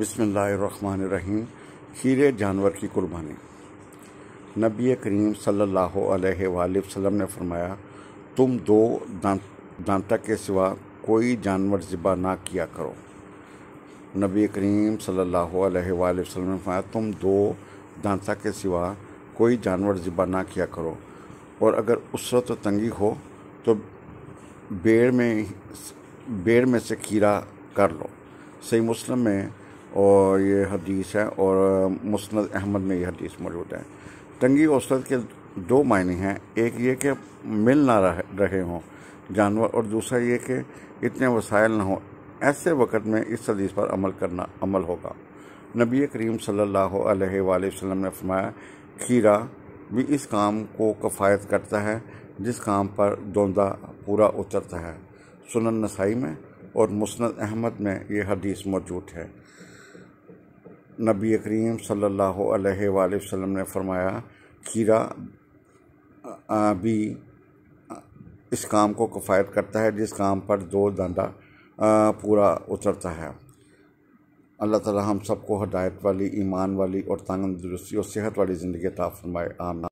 रहीम खीरे जानवर की कुर्बानी नबी करीम सल्लल्लाहु अलैहि वसल्लम ने फरमाया तुम दो दांत दांता के सिवा कोई जानवर ज़िबा ना किया करो नबी करीम सल्लल्लाहु अलैहि वसल्लम ने फरमाया तुम दो दांता के सिवा कोई जानवर ज़िबा ना किया करो और अगर उसरत तंगी हो तो बेड़ में बेड़ में से खीरा कर लो सही मुस्लिम में और ये हदीस है और मुस्ंद अहमद में ये हदीस मौजूद है तंगी औसत के दो मायने हैं एक ये कि मिल ना रहे हों जानवर और दूसरा ये कि इतने वसायल ना हों ऐसे वक़्त में इस हदीस पर अमल करना अमल होगा नबी करीम सल्लल्लाहु अलैहि वसल्लम ने फरमाया खीरा भी इस काम को कफ़ायत करता है जिस काम पर दोंदा पूरा उतरता है सुनन नसाई में और मुस्ंद अहमद में ये हदीस मौजूद है नबी करीम सल्लल्लाहु अलैहि वसल्लम ने फरमाया खीरा भी इस काम को कफायत करता है जिस काम पर दो दंदा पूरा उतरता है अल्लाह ताला हम सबको हदायत वाली ईमान वाली और तंग दुरुस्ती और सेहत वाली ज़िंदगी ता फरमाए आमना